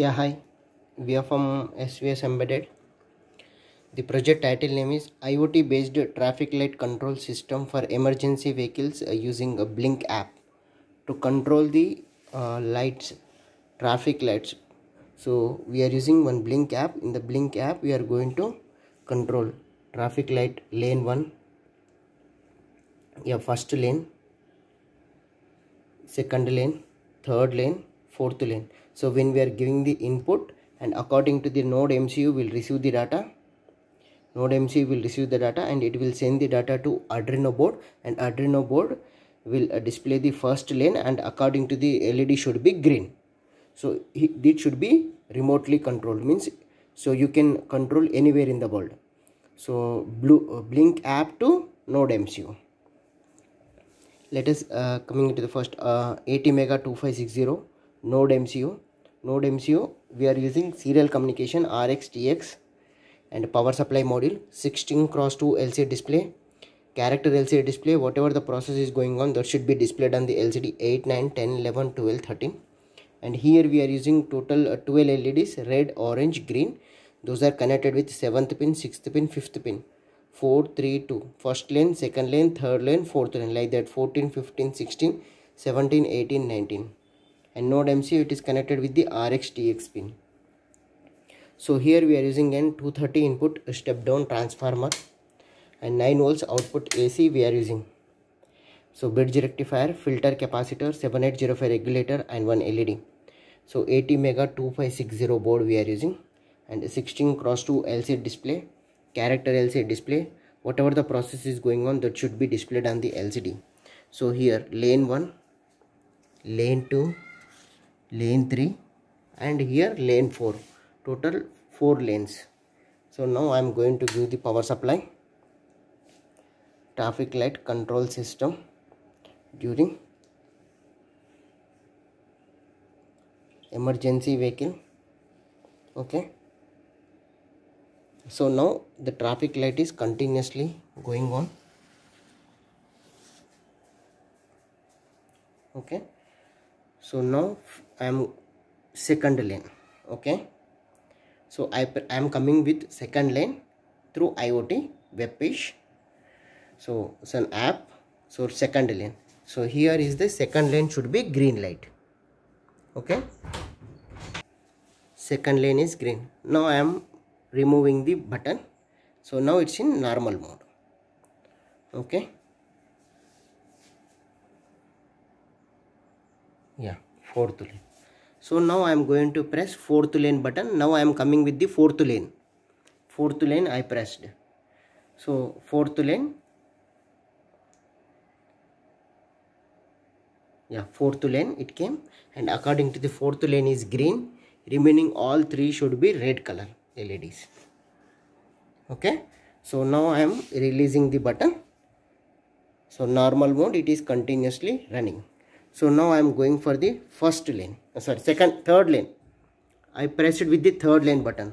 Yeah, hi. We are from SVS Embedded. The project title name is IoT based traffic light control system for emergency vehicles uh, using a Blink app to control the uh, lights, traffic lights. So we are using one Blink app. In the Blink app, we are going to control traffic light lane one. Yeah, first lane, second lane, third lane, fourth lane. So when we are giving the input and according to the node MCU will receive the data. Node MCU will receive the data and it will send the data to Adreno board and Adreno board will uh, display the first lane and according to the LED should be green. So it should be remotely controlled means so you can control anywhere in the world. So blue, uh, Blink app to node MCU let us uh, coming into the first uh, 80 mega 2560 node mcu node MCU we are using serial communication RX-TX and power supply module 16 cross 2 LCD display character LCD display whatever the process is going on that should be displayed on the LCD 8 9 10 11 12 13 and here we are using total uh, 12 LEDs red orange green those are connected with 7th pin 6th pin 5th pin 4 3 2 first lane second lane third lane fourth lane like that 14 15 16 17 18 19 and node MCU it is connected with the RxTX pin. So here we are using an 230 input step down transformer and 9 volts output AC we are using. So bridge rectifier, filter capacitor, 7805 regulator and one LED. So 80 mega 2560 board we are using and 16 cross 2 LCD display, character LCD display. Whatever the process is going on that should be displayed on the LCD. So here lane 1, lane 2, lane 3 and here lane 4 total 4 lanes so now I am going to give the power supply traffic light control system during emergency vehicle okay so now the traffic light is continuously going on okay so now i am second lane okay so i i am coming with second lane through iot web page so it's an app so second lane so here is the second lane should be green light okay second lane is green now i am removing the button so now it's in normal mode okay yeah fourth lane so now i am going to press fourth lane button now i am coming with the fourth lane fourth lane i pressed so fourth lane yeah fourth lane it came and according to the fourth lane is green remaining all three should be red color leds okay so now i am releasing the button so normal mode it is continuously running so now i am going for the first lane uh, sorry second third lane i press it with the third lane button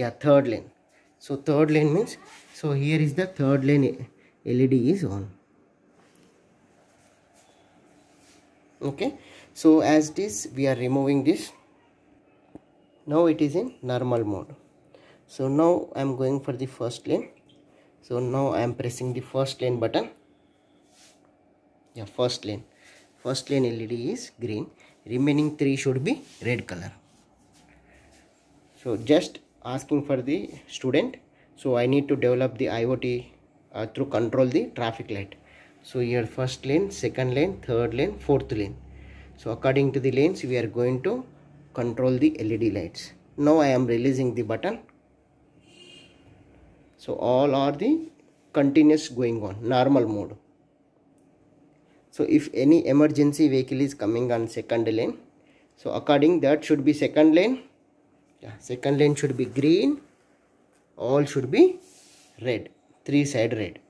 yeah third lane so third lane means so here is the third lane eh, led is on okay so as this we are removing this now it is in normal mode so now i am going for the first lane so now i am pressing the first lane button yeah first lane first lane led is green remaining three should be red color so just asking for the student so i need to develop the iot uh, through control the traffic light so here first lane second lane third lane fourth lane so according to the lanes we are going to control the led lights now i am releasing the button so all are the continuous going on normal mode so if any emergency vehicle is coming on second lane so according that should be second lane yeah, second lane should be green all should be red three side red